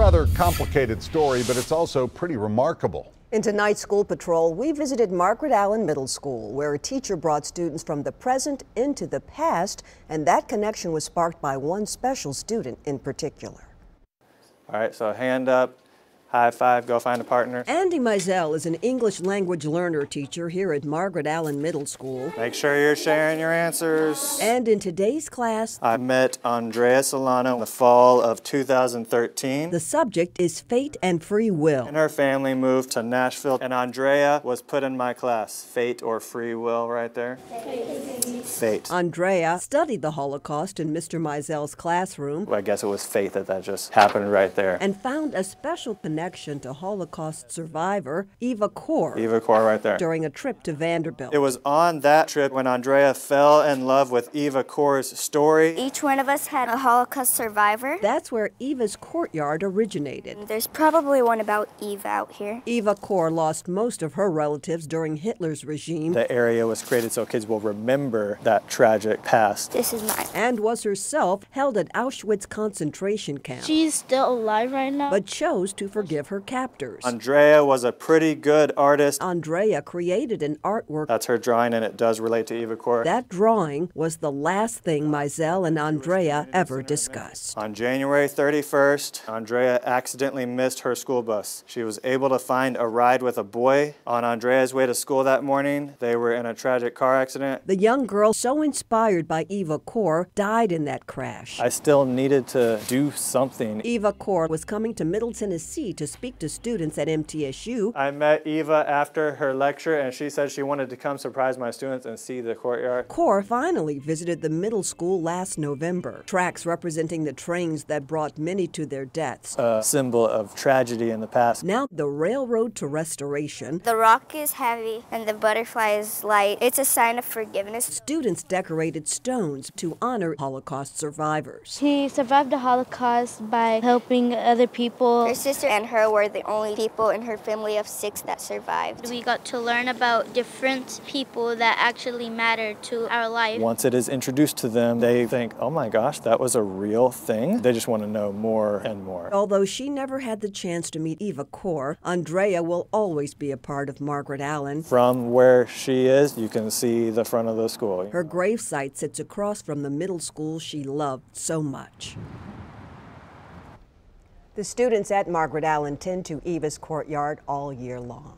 rather complicated story, but it's also pretty remarkable. In tonight's school patrol, we visited Margaret Allen Middle School, where a teacher brought students from the present into the past, and that connection was sparked by one special student in particular. All right, so hand up, high five, go find a partner. Andy Mizell is an English language learner teacher here at Margaret Allen Middle School. Make sure you're sharing your answers. And in today's class, I met Andrea Solano in the fall of 2013. The subject is fate and free will. And her family moved to Nashville, and Andrea was put in my class. Fate or free will, right there? Fate. Andrea studied the Holocaust in Mr. Mizell's classroom. Well, I guess it was fate that that just happened right there. And found a special connection connection to Holocaust survivor Eva Kor. Eva Kor, right there. During a trip to Vanderbilt. It was on that trip when Andrea fell in love with Eva Kor's story. Each one of us had a Holocaust survivor. That's where Eva's courtyard originated. There's probably one about Eva out here. Eva Kor lost most of her relatives during Hitler's regime. The area was created so kids will remember that tragic past. This is mine. And was herself held at Auschwitz concentration camp. She's still alive right now. But chose to forget forgive her captors. Andrea was a pretty good artist. Andrea created an artwork. That's her drawing, and it does relate to Eva Court. That drawing was the last thing Mizell and Andrea ever discussed. On January 31st, Andrea accidentally missed her school bus. She was able to find a ride with a boy. On Andrea's way to school that morning, they were in a tragic car accident. The young girl, so inspired by Eva Kaur, died in that crash. I still needed to do something. Eva Kaur was coming to Middle Tennessee to to speak to students at MTSU. I met Eva after her lecture and she said she wanted to come surprise my students and see the courtyard. CORE finally visited the middle school last November. Tracks representing the trains that brought many to their deaths. A symbol of tragedy in the past. Now the railroad to restoration. The rock is heavy and the butterfly is light. It's a sign of forgiveness. Students decorated stones to honor Holocaust survivors. He survived the Holocaust by helping other people. Her sister and her were the only people in her family of six that survived. We got to learn about different people that actually matter to our life. Once it is introduced to them, they think, oh my gosh, that was a real thing. They just want to know more and more. Although she never had the chance to meet Eva Kaur, Andrea will always be a part of Margaret Allen. From where she is, you can see the front of the school. Her gravesite sits across from the middle school she loved so much. The students at Margaret Allen tend to Eva's Courtyard all year long.